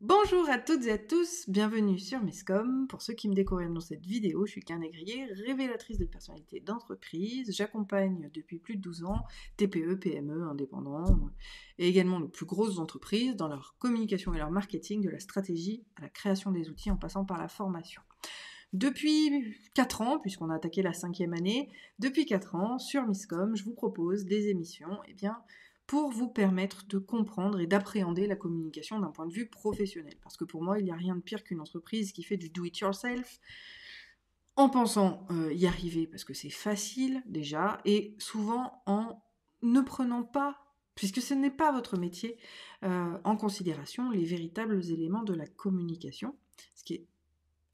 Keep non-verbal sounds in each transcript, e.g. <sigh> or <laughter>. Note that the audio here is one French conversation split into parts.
Bonjour à toutes et à tous, bienvenue sur Misscom. Pour ceux qui me découvrent dans cette vidéo, je suis Karine révélatrice de personnalité d'entreprise. J'accompagne depuis plus de 12 ans TPE, PME, indépendants et également les plus grosses entreprises dans leur communication et leur marketing, de la stratégie à la création des outils en passant par la formation. Depuis 4 ans, puisqu'on a attaqué la cinquième année, depuis 4 ans, sur Misscom, je vous propose des émissions eh bien, pour vous permettre de comprendre et d'appréhender la communication d'un point de vue professionnel. Parce que pour moi, il n'y a rien de pire qu'une entreprise qui fait du do-it-yourself en pensant euh, y arriver parce que c'est facile déjà, et souvent en ne prenant pas, puisque ce n'est pas votre métier, euh, en considération les véritables éléments de la communication, ce qui est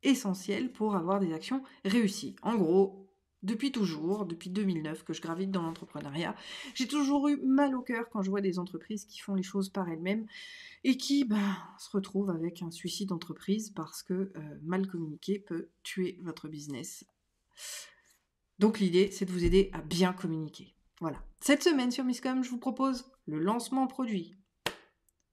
essentiel pour avoir des actions réussies. En gros, depuis toujours, depuis 2009 que je gravite dans l'entrepreneuriat. J'ai toujours eu mal au cœur quand je vois des entreprises qui font les choses par elles-mêmes et qui bah, se retrouvent avec un suicide d'entreprise parce que euh, mal communiquer peut tuer votre business. Donc l'idée, c'est de vous aider à bien communiquer. Voilà. Cette semaine sur Misscom, je vous propose le lancement produit.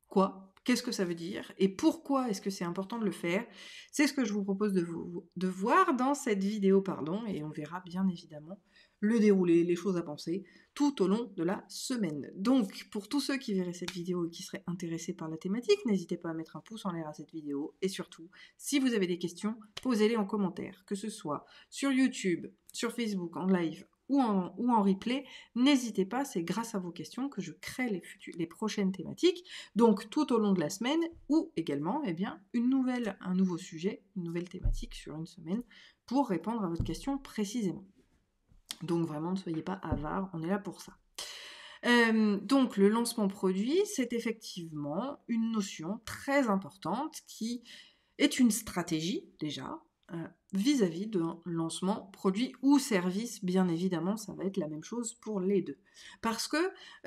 Quoi Qu'est-ce que ça veut dire et pourquoi est-ce que c'est important de le faire C'est ce que je vous propose de, voir dans cette vidéo, pardon, et on verra bien évidemment le déroulé, les choses à penser tout au long de la semaine. Donc, pour tous ceux qui verraient cette vidéo et qui seraient intéressés par la thématique, n'hésitez pas à mettre un pouce en l'air à cette vidéo. Et surtout, si vous avez des questions, posez-les en commentaire, que ce soit sur YouTube, sur Facebook, en live, ou en, replay. N'hésitez pas, c'est grâce à vos questions que je crée les, les prochaines thématiques. Donc tout au long de la semaine ou également eh bien, une nouvelle, un nouveau sujet, une nouvelle thématique sur une semaine pour répondre à votre question précisément. Donc vraiment, ne soyez pas avare, on est là pour ça. Euh, donc le lancement produit, c'est effectivement une notion très importante qui est une stratégie déjà, euh, vis-à-vis d'un lancement produit ou service, bien évidemment, ça va être la même chose pour les deux. Parce que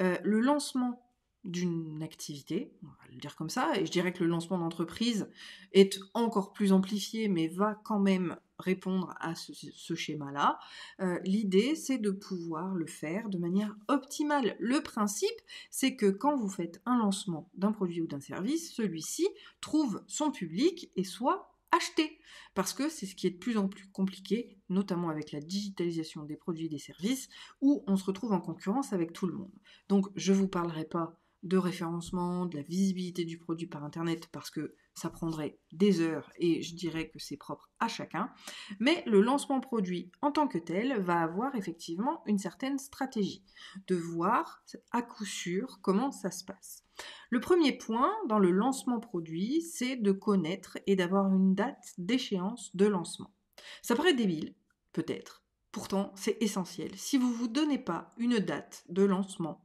euh, le lancement d'une activité, on va le dire comme ça, et je dirais que le lancement d'entreprise est encore plus amplifié, mais va quand même répondre à ce, schéma-là. Euh, l'idée, c'est de pouvoir le faire de manière optimale. Le principe, c'est que quand vous faites un lancement d'un produit ou d'un service, celui-ci trouve son public et soit acheter, parce que c'est ce qui est de plus en plus compliqué, notamment avec la digitalisation des produits et des services, où on se retrouve en concurrence avec tout le monde. Donc je ne vous parlerai pas de référencement, de la visibilité du produit par Internet, parce que ça prendrait des heures et je dirais que c'est propre à chacun. Mais le lancement produit en tant que tel va avoir effectivement une certaine stratégie, de voir à coup sûr comment ça se passe. Le premier point dans le lancement produit, c'est de connaître et d'avoir une date d'échéance de lancement. Ça paraît débile, peut-être. Pourtant, c'est essentiel. Si vous ne vous donnez pas une date de lancement,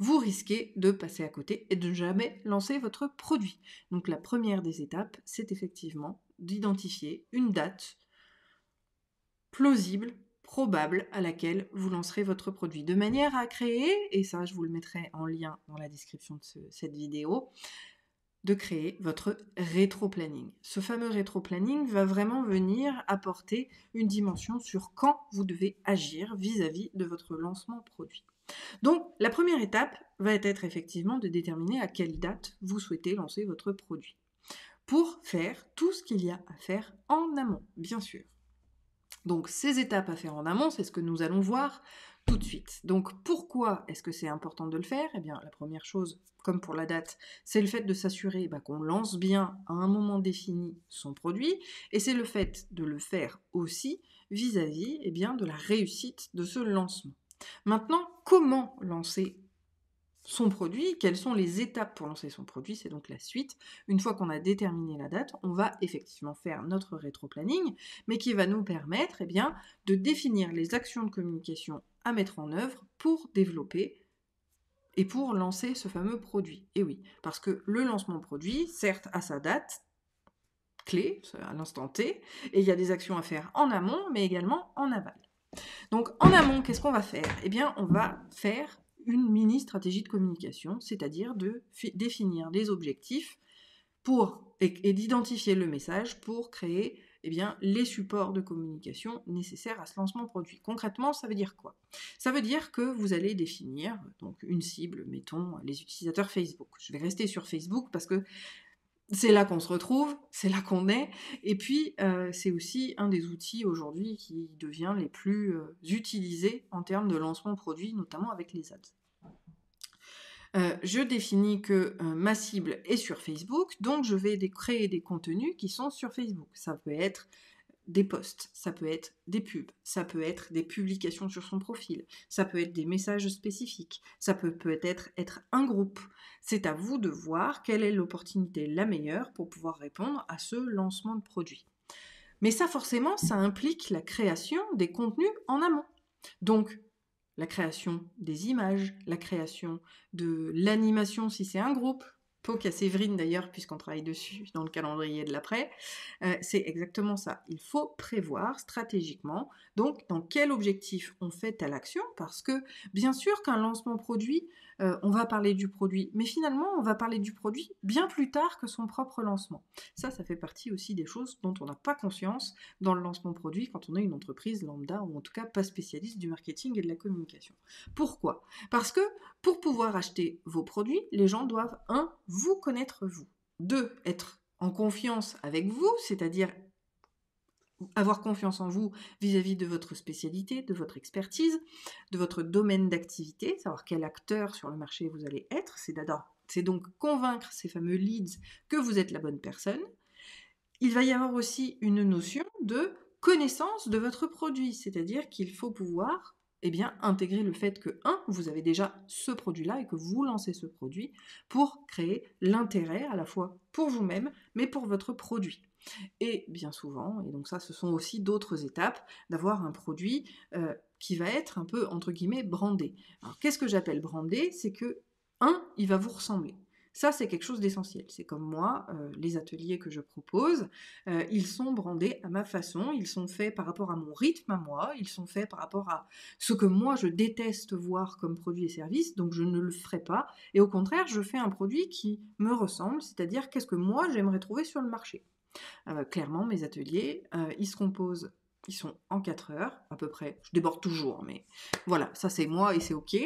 vous risquez de passer à côté et de jamais lancer votre produit. Donc la première des étapes, c'est effectivement d'identifier une date plausible, probable à laquelle vous lancerez votre produit. De manière à créer, et ça je vous le mettrai en lien dans la description de cette vidéo, de créer votre rétro-planning. Ce fameux rétro-planning va vraiment venir apporter une dimension sur quand vous devez agir vis à -vis de votre lancement produit. Donc la première étape va être effectivement de déterminer à quelle date vous souhaitez lancer votre produit, pour faire tout ce qu'il y a à faire en amont, bien sûr. Donc ces étapes à faire en amont, c'est ce que nous allons voir tout de suite. Donc pourquoi est-ce que c'est important de le faire Eh bien la première chose, comme pour la date, c'est le fait de s'assurer bah, qu'on lance bien à un moment défini son produit, et c'est le fait de le faire aussi vis-à-vis eh de la réussite de ce lancement. Maintenant, comment lancer son produit, quelles sont les étapes pour lancer son produit, c'est donc la suite. Une fois qu'on a déterminé la date, on va effectivement faire notre rétro-planning, mais qui va nous permettre eh bien, de définir les actions de communication à mettre en œuvre pour développer et pour lancer ce fameux produit. Et oui, parce que le lancement produit, certes, a sa date clé, à l'instant T, et il y a des actions à faire en amont, mais également en aval. Donc en amont, qu'est-ce qu'on va faire Eh bien, on va faire une mini stratégie de communication, c'est-à-dire de définir des objectifs pour et, d'identifier le message pour créer eh bien, les supports de communication nécessaires à ce lancement produit. Concrètement, ça veut dire quoi Ça veut dire que vous allez définir donc une cible, mettons les utilisateurs Facebook. Je vais rester sur Facebook parce que c'est là qu'on se retrouve, c'est là qu'on est, et puis euh, c'est aussi un des outils aujourd'hui qui devient les plus euh, utilisés en termes de lancement produit, notamment avec les ads. Euh, je définis que ma cible est sur Facebook, donc je vais créer des contenus qui sont sur Facebook. Ça peut être des posts, ça peut être des pubs, ça peut être des publications sur son profil, ça peut être des messages spécifiques, ça peut peut-être être un groupe. C'est à vous de voir quelle est l'opportunité la meilleure pour pouvoir répondre à ce lancement de produit. Mais ça forcément, ça implique la création des contenus en amont. Donc, la création des images, la création de l'animation si c'est un groupe, y à Séverine d'ailleurs, puisqu'on travaille dessus dans le calendrier de l'après, euh, c'est exactement ça. Il faut prévoir stratégiquement, donc dans quel objectif on fait telle action, parce que bien sûr qu'un lancement produit, euh, on va parler du produit. Mais finalement, on va parler du produit bien plus tard que son propre lancement. Ça, ça fait partie aussi des choses dont on n'a pas conscience dans le lancement produit quand on est une entreprise lambda ou en tout cas pas spécialiste du marketing et de la communication. Pourquoi Parce que pour pouvoir acheter vos produits, les gens doivent, un, vous connaître vous. Deux, être en confiance avec vous, c'est-à-dire avoir confiance en vous vis-à-vis de votre spécialité, de votre expertise, de votre domaine d'activité, savoir quel acteur sur le marché vous allez être. C'est donc convaincre ces fameux leads que vous êtes la bonne personne. Il va y avoir aussi une notion de connaissance de votre produit, c'est-à-dire qu'il faut pouvoir eh bien, intégrer le fait que, un, vous avez déjà ce produit-là et que vous lancez ce produit pour créer l'intérêt à la fois pour vous-même, mais pour votre produit. Et bien souvent, et donc ça ce sont aussi d'autres étapes, d'avoir un produit euh, qui va être un peu entre guillemets brandé. Alors qu'est-ce que j'appelle brandé C'est que, un, il va vous ressembler. Ça, c'est quelque chose d'essentiel. C'est comme moi, euh, les ateliers que je propose, euh, ils sont brandés à ma façon, ils sont faits par rapport à mon rythme à moi, ils sont faits par rapport à ce que moi je déteste voir comme produit et service, donc je ne le ferai pas. Et au contraire, je fais un produit qui me ressemble, c'est-à-dire qu'est-ce que moi j'aimerais trouver sur le marché. Euh, clairement, mes ateliers, euh, ils se composent, ils sont en 4 heures à peu près. Je déborde toujours, hein, mais voilà, ça c'est moi et c'est ok.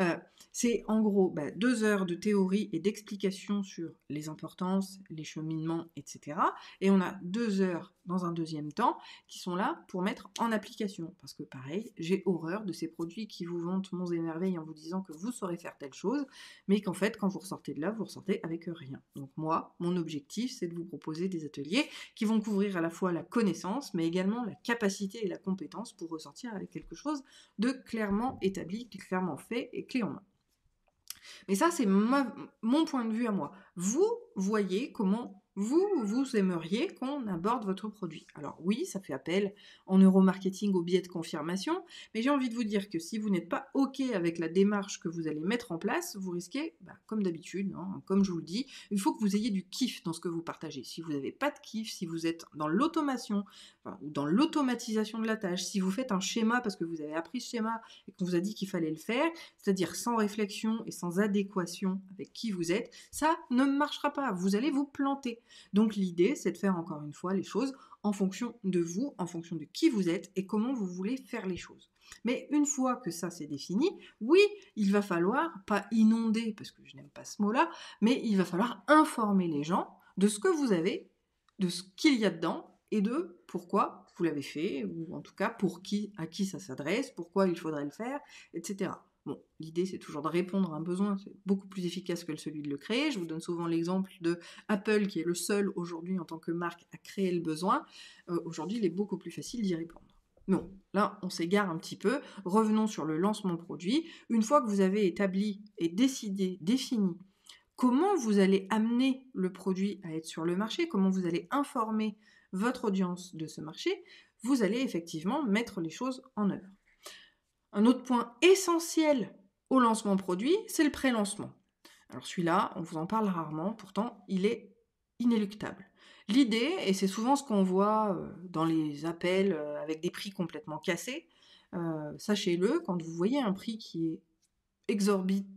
Euh, c'est en gros bah, deux heures de théorie et d'explication sur les importances, les cheminements, etc. Et on a deux heures dans un deuxième temps, qui sont là pour mettre en application. Parce que pareil, j'ai horreur de ces produits qui vous vantent mon et en vous disant que vous saurez faire telle chose, mais qu'en fait, quand vous ressortez de là, vous ressortez avec rien. Donc moi, mon objectif, c'est de vous proposer des ateliers qui vont couvrir à la fois la connaissance, mais également la capacité et la compétence pour ressortir avec quelque chose de clairement établi, clairement fait et clé en main. Mais ça, c'est mon point de vue à moi. Vous voyez comment vous, vous aimeriez qu'on aborde votre produit. Alors oui, ça fait appel en neuromarketing au biais de confirmation, mais j'ai envie de vous dire que si vous n'êtes pas OK avec la démarche que vous allez mettre en place, vous risquez, bah, comme d'habitude, hein, comme je vous le dis, il faut que vous ayez du kiff dans ce que vous partagez. Si vous n'avez pas de kiff, si vous êtes dans l'automation, ou dans l'automatisation de la tâche, si vous faites un schéma parce que vous avez appris ce schéma et qu'on vous a dit qu'il fallait le faire, c'est-à-dire sans réflexion et sans adéquation avec qui vous êtes, ça ne marchera pas. Vous allez vous planter. Donc l'idée, c'est de faire encore une fois les choses en fonction de vous, en fonction de qui vous êtes et comment vous voulez faire les choses. Mais une fois que ça c'est défini, oui, il va falloir, pas inonder, parce que je n'aime pas ce mot-là, mais il va falloir informer les gens de ce que vous avez, de ce qu'il y a dedans et de pourquoi vous l'avez fait, ou en tout cas pour qui, à qui ça s'adresse, pourquoi il faudrait le faire, etc. Bon, l'idée, c'est toujours de répondre à un besoin, c'est beaucoup plus efficace que celui de le créer. Je vous donne souvent l'exemple de Apple, qui est le seul aujourd'hui en tant que marque à créer le besoin. Euh, aujourd'hui, il est beaucoup plus facile d'y répondre. Non, là, on s'égare un petit peu. Revenons sur le lancement produit. Une fois que vous avez établi et décidé, défini comment vous allez amener le produit à être sur le marché, comment vous allez informer votre audience de ce marché, vous allez effectivement mettre les choses en œuvre. Un autre point essentiel au lancement produit, c'est le pré-lancement. Alors celui-là, on vous en parle rarement, pourtant il est inéluctable. L'idée, et c'est souvent ce qu'on voit euh, dans les appels euh, avec des prix complètement cassés, euh, sachez-le, quand vous voyez un prix qui est exorbitant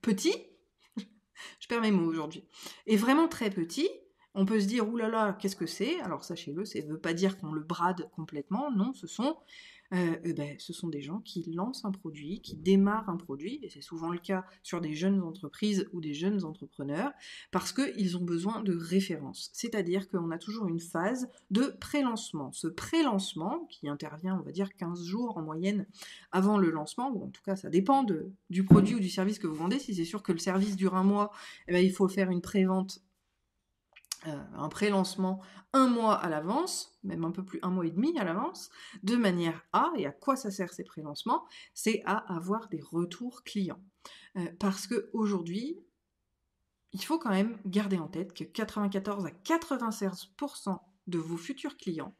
petit, <laughs> je perds mes mots aujourd'hui, et vraiment très petit, on peut se dire, oulala, qu'est-ce que c'est Alors sachez-le, ça ne veut pas dire qu'on le brade complètement, non, ce sont euh, eh ben, ce sont des gens qui lancent un produit, qui démarrent un produit, et c'est souvent le cas sur des jeunes entreprises ou des jeunes entrepreneurs, parce qu'ils ont besoin de références. C'est-à-dire qu'on a toujours une phase de pré-lancement. Ce pré-lancement, qui intervient, on va dire, 15 jours en moyenne avant le lancement, ou en tout cas, ça dépend du produit ou du service que vous vendez. Si c'est sûr que le service dure un mois, eh ben, il faut faire une pré-vente euh, un pré-lancement un mois à l'avance, même un peu plus un mois et demi à l'avance, de manière à, et à quoi ça sert ces pré-lancements, c'est à avoir des retours clients. Euh, parce que aujourd'hui, il faut quand même garder en tête que 94 à 96% de vos futurs clients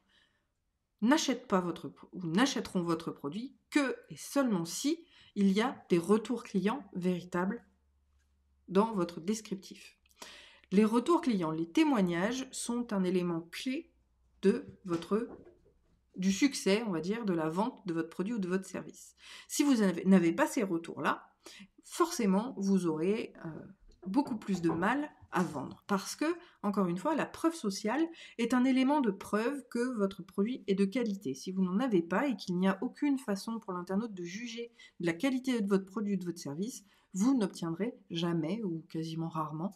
n'achètent pas votre ou n'achèteront votre produit que et seulement si il y a des retours clients véritables dans votre descriptif. Les retours clients, les témoignages sont un élément clé de votre du succès, on va dire, de la vente de votre produit ou de votre service. Si vous n'avez pas ces retours-là, forcément, vous aurez euh, beaucoup plus de mal à vendre. Parce que, encore une fois, la preuve sociale est un élément de preuve que votre produit est de qualité. Si vous n'en avez pas et qu'il n'y a aucune façon pour l'internaute de juger de la qualité de votre produit ou de votre service, vous n'obtiendrez jamais ou quasiment rarement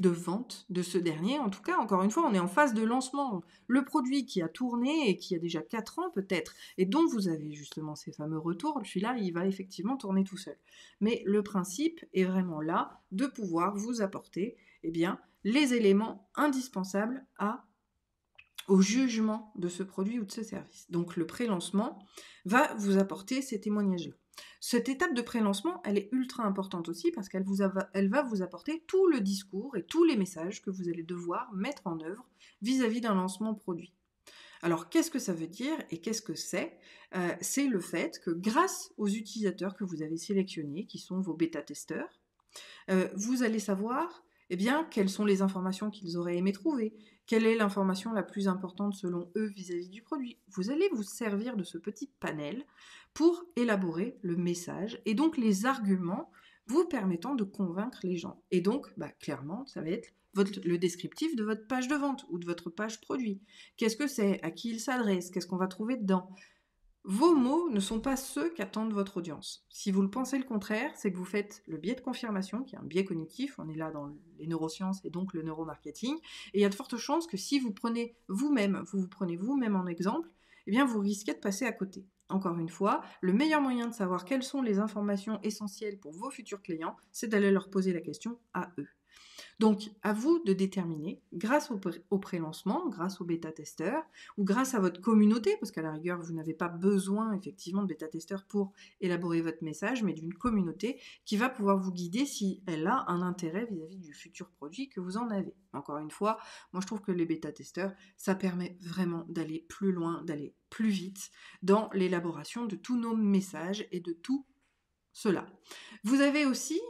de vente de ce dernier. En tout cas, encore une fois, on est en phase de lancement. Le produit qui a tourné et qui a déjà 4 ans peut-être, et dont vous avez justement ces fameux retours, celui-là, il va effectivement tourner tout seul. Mais le principe est vraiment là de pouvoir vous apporter eh bien, les éléments indispensables à au jugement de ce produit ou de ce service. Donc le pré-lancement va vous apporter ces témoignages-là. Cette étape de pré-lancement, elle est ultra importante aussi parce qu'elle va vous apporter tout le discours et tous les messages que vous allez devoir mettre en œuvre vis-à-vis d'un lancement produit. Alors qu'est-ce que ça veut dire et qu'est-ce que c'est euh, C'est le fait que grâce aux utilisateurs que vous avez sélectionnés, qui sont vos bêta-testeurs, euh, vous allez savoir eh bien, quelles sont les informations qu'ils auraient aimé trouver, quelle est l'information la plus importante selon eux vis-à-vis du produit Vous allez vous servir de ce petit panel pour élaborer le message et donc les arguments vous permettant de convaincre les gens. Et donc, bah, clairement, ça va être votre, le descriptif de votre page de vente ou de votre page produit. Qu'est-ce que c'est À qui il s'adresse Qu'est-ce qu'on va trouver dedans vos mots ne sont pas ceux qu'attendent votre audience. Si vous le pensez le contraire, c'est que vous faites le biais de confirmation, qui est un biais cognitif, on est là dans les neurosciences et donc le neuromarketing, et il y a de fortes chances que si vous prenez vous-même, vous vous prenez vous-même en exemple, eh bien vous risquez de passer à côté. Encore une fois, le meilleur moyen de savoir quelles sont les informations essentielles pour vos futurs clients, c'est d'aller leur poser la question à eux. Donc, à vous de déterminer, grâce au, pré prélancement, grâce aux bêta-testeurs, ou grâce à votre communauté, parce qu'à la rigueur, vous n'avez pas besoin effectivement de bêta-testeurs pour élaborer votre message, mais d'une communauté qui va pouvoir vous guider si elle a un intérêt vis à -vis du futur produit que vous en avez. Encore une fois, moi je trouve que les bêta-testeurs, ça permet vraiment d'aller plus loin, d'aller plus vite dans l'élaboration de tous nos messages et de tout cela. Vous avez aussi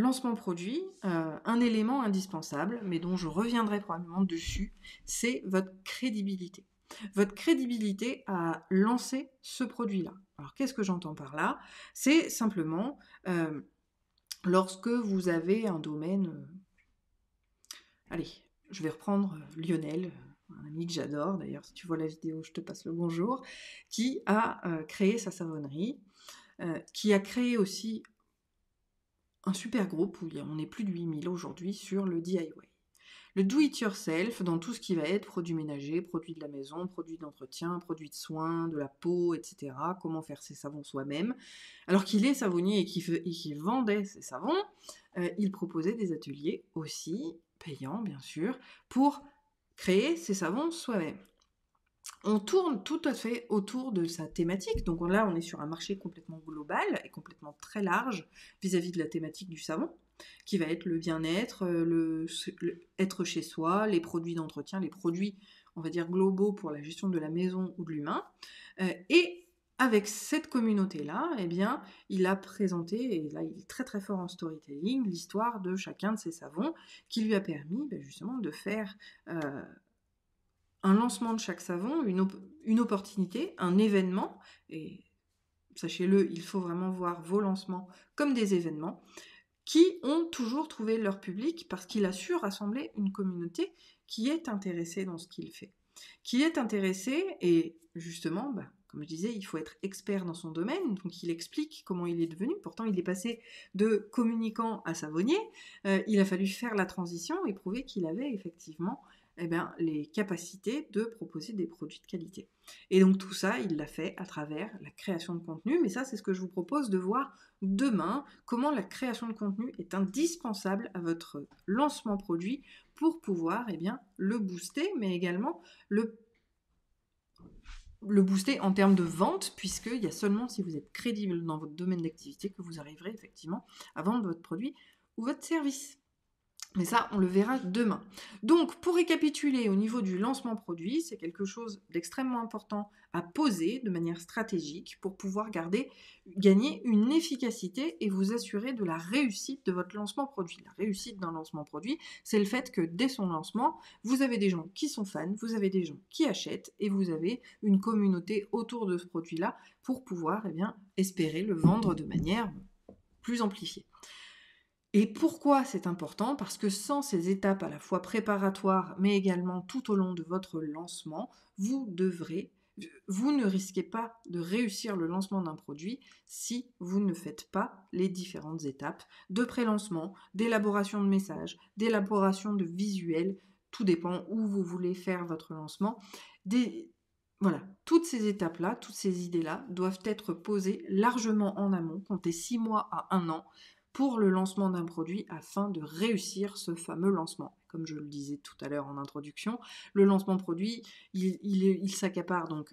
lancement produit, euh, un élément indispensable, mais dont je reviendrai probablement dessus, c'est votre crédibilité. Votre crédibilité à lancer ce produit-là. Alors qu'est-ce que j'entends par là C'est simplement euh, lorsque vous avez un domaine... Euh, allez, je vais reprendre Lionel, un ami que j'adore d'ailleurs, si tu vois la vidéo, je te passe le bonjour, qui a créé sa savonnerie, qui a créé aussi un super groupe où on est plus de 8000 aujourd'hui sur le DIY. Le do it yourself dans tout ce qui va être produits ménagers, produits de la maison, produits d'entretien, produits de soins, de la peau, etc. Comment faire ses savons soi-même. Alors qu'il est savonnier et qu'il vendait ses savons, euh, il proposait des ateliers aussi, payants bien sûr, pour créer ses savons soi-même on tourne tout à fait autour de sa thématique. Donc là, on est sur un marché complètement global et complètement très large vis-à-vis de la thématique du savon, qui va être le bien-être, euh, le, être chez soi, les produits d'entretien, les produits, on va dire, globaux pour la gestion de la maison ou de l'humain. Euh, et avec cette communauté-là, eh bien, il a présenté, et là il est très très fort en storytelling, l'histoire de chacun de ses savons qui lui a permis ben, justement de faire euh, un lancement de chaque savon, une, opportunité, un événement, et sachez-le, il faut vraiment voir vos lancements comme des événements, qui ont toujours trouvé leur public parce qu'il a su rassembler une communauté qui est intéressée dans ce qu'il fait. Qui est intéressée, et justement, bah, comme je disais, il faut être expert dans son domaine, donc il explique comment il est devenu. Pourtant, il est passé de communicant à savonnier. Euh, il a fallu faire la transition et prouver qu'il avait effectivement eh bien, les capacités de proposer des produits de qualité. Et donc tout ça, il l'a fait à travers la création de contenu, mais ça c'est ce que je vous propose de voir demain, comment la création de contenu est indispensable à votre lancement produit pour pouvoir eh bien, le booster, mais également le le booster en termes de vente, puisqu'il y a seulement si vous êtes crédible dans votre domaine d'activité que vous arriverez effectivement à vendre votre produit ou votre service. Mais ça, on le verra demain. Donc, pour récapituler au niveau du lancement produit, c'est quelque chose d'extrêmement important à poser de manière stratégique pour pouvoir garder, gagner une efficacité et vous assurer de la réussite de votre lancement produit. La réussite d'un lancement produit, c'est le fait que dès son lancement, vous avez des gens qui sont fans, vous avez des gens qui achètent et vous avez une communauté autour de ce produit-là pour pouvoir eh bien, espérer le vendre de manière plus amplifiée. Et pourquoi c'est important Parce que sans ces étapes à la fois préparatoires, mais également tout au long de votre lancement, vous devrez, vous ne risquez pas de réussir le lancement d'un produit si vous ne faites pas les différentes étapes de pré-lancement, d'élaboration de messages, d'élaboration de visuels, tout dépend où vous voulez faire votre lancement. voilà, toutes ces étapes-là, toutes ces idées-là doivent être posées largement en amont, comptez 6 mois à 1 an, pour le lancement d'un produit afin de réussir ce fameux lancement. Comme je le disais tout à l'heure en introduction, le lancement produit, il, s'accapare donc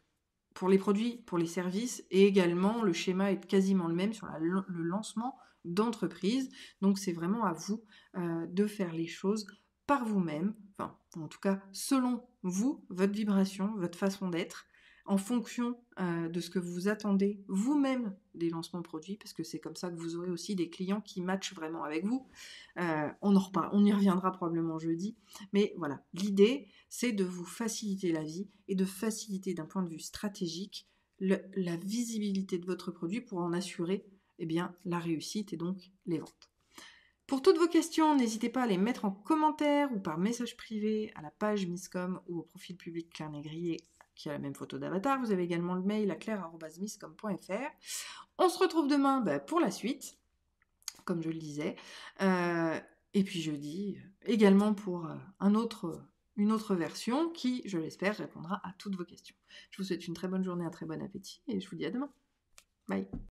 pour les produits, pour les services, et également le schéma est quasiment le même sur le lancement d'entreprise. Donc c'est vraiment à vous euh, de faire les choses par vous-même, enfin en tout cas selon vous, votre vibration, votre façon d'être, en fonction euh, de ce que vous attendez vous-même des lancements de produits, parce que c'est comme ça que vous aurez aussi des clients qui matchent vraiment avec vous. Euh, on, on y reviendra probablement jeudi. Mais voilà, l'idée, c'est de vous faciliter la vie et de faciliter d'un point de vue stratégique la visibilité de votre produit pour en assurer eh bien, la réussite et donc les ventes. Pour toutes vos questions, n'hésitez pas à les mettre en commentaire ou par message privé à la page Miscom ou au profil public Claire Négrier qui a la même photo d'avatar. Vous avez également le mail à claire.smithcom.fr On se retrouve demain bah, pour la suite, comme je le disais. Euh, et puis jeudi, également pour euh, un autre, une autre version qui, je l'espère, répondra à toutes vos questions. Je vous souhaite une très bonne journée, un très bon appétit et je vous dis à demain. Bye